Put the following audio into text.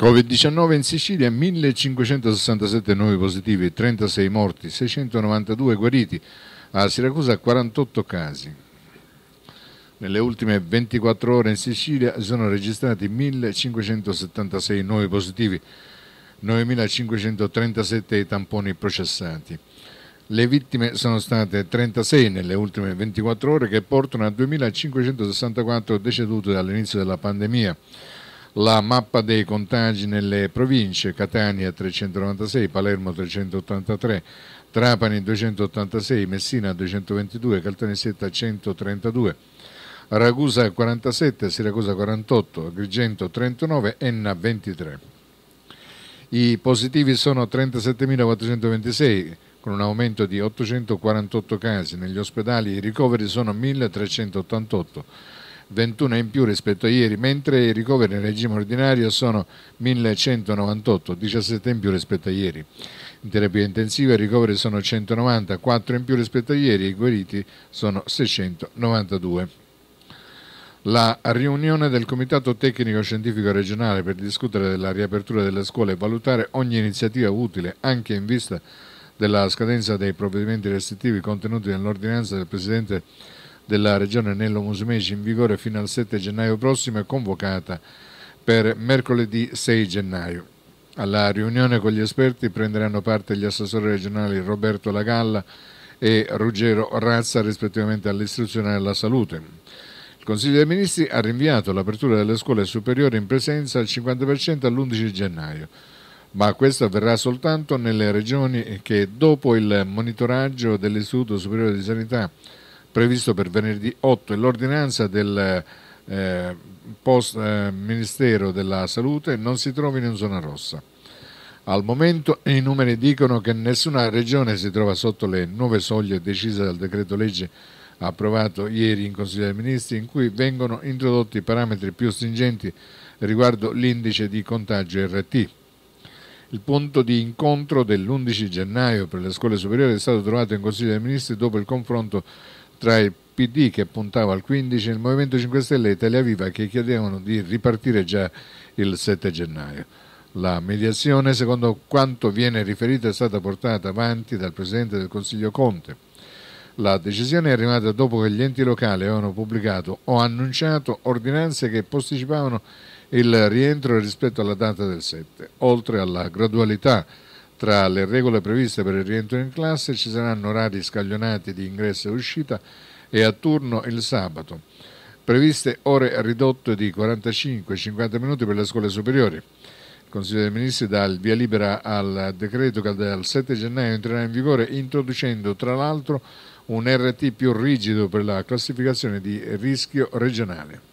Covid-19 in Sicilia 1567 nuovi positivi, 36 morti, 692 guariti, a Siracusa 48 casi. Nelle ultime 24 ore in Sicilia si sono registrati 1576 nuovi positivi, 9537 tamponi processati. Le vittime sono state 36 nelle ultime 24 ore che portano a 2564 decedute dall'inizio della pandemia la mappa dei contagi nelle province Catania 396, Palermo 383, Trapani 286, Messina 222, Caltanissetta 132, Ragusa 47, Siracusa 48, Agrigento 39, Enna 23. I positivi sono 37.426 con un aumento di 848 casi, negli ospedali i ricoveri sono 1.388 21 in più rispetto a ieri, mentre i ricoveri in regime ordinario sono 1198, 17 in più rispetto a ieri. In terapia intensiva i ricoveri sono 190, 4 in più rispetto a ieri, i guariti sono 692. La riunione del Comitato Tecnico Scientifico Regionale per discutere della riapertura delle scuole e valutare ogni iniziativa utile anche in vista della scadenza dei provvedimenti restrittivi contenuti nell'ordinanza del Presidente della regione Nello Musumeci in vigore fino al 7 gennaio prossimo è convocata per mercoledì 6 gennaio. Alla riunione con gli esperti prenderanno parte gli assessori regionali Roberto Lagalla e Ruggero Razza rispettivamente all'istruzione e alla salute. Il Consiglio dei Ministri ha rinviato l'apertura delle scuole superiori in presenza al 50% all'11 gennaio, ma questo avverrà soltanto nelle regioni che dopo il monitoraggio dell'Istituto Superiore di Sanità previsto per venerdì 8 e l'ordinanza del eh, post eh, Ministero della Salute non si trovino in zona rossa. Al momento i numeri dicono che nessuna regione si trova sotto le nuove soglie decise dal decreto legge approvato ieri in Consiglio dei Ministri in cui vengono introdotti parametri più stringenti riguardo l'indice di contagio RT. Il punto di incontro dell'11 gennaio per le scuole superiori è stato trovato in Consiglio dei Ministri dopo il confronto tra il PD che puntava al 15, il Movimento 5 Stelle e Italia Viva che chiedevano di ripartire già il 7 gennaio. La mediazione, secondo quanto viene riferito, è stata portata avanti dal Presidente del Consiglio Conte. La decisione è arrivata dopo che gli enti locali avevano pubblicato o annunciato ordinanze che posticipavano il rientro rispetto alla data del 7, oltre alla gradualità tra le regole previste per il rientro in classe ci saranno orari scaglionati di ingresso e uscita e a turno il sabato. Previste ore ridotte di 45-50 minuti per le scuole superiori. Il Consiglio dei Ministri dà il via libera al decreto che dal 7 gennaio entrerà in vigore introducendo tra l'altro un RT più rigido per la classificazione di rischio regionale.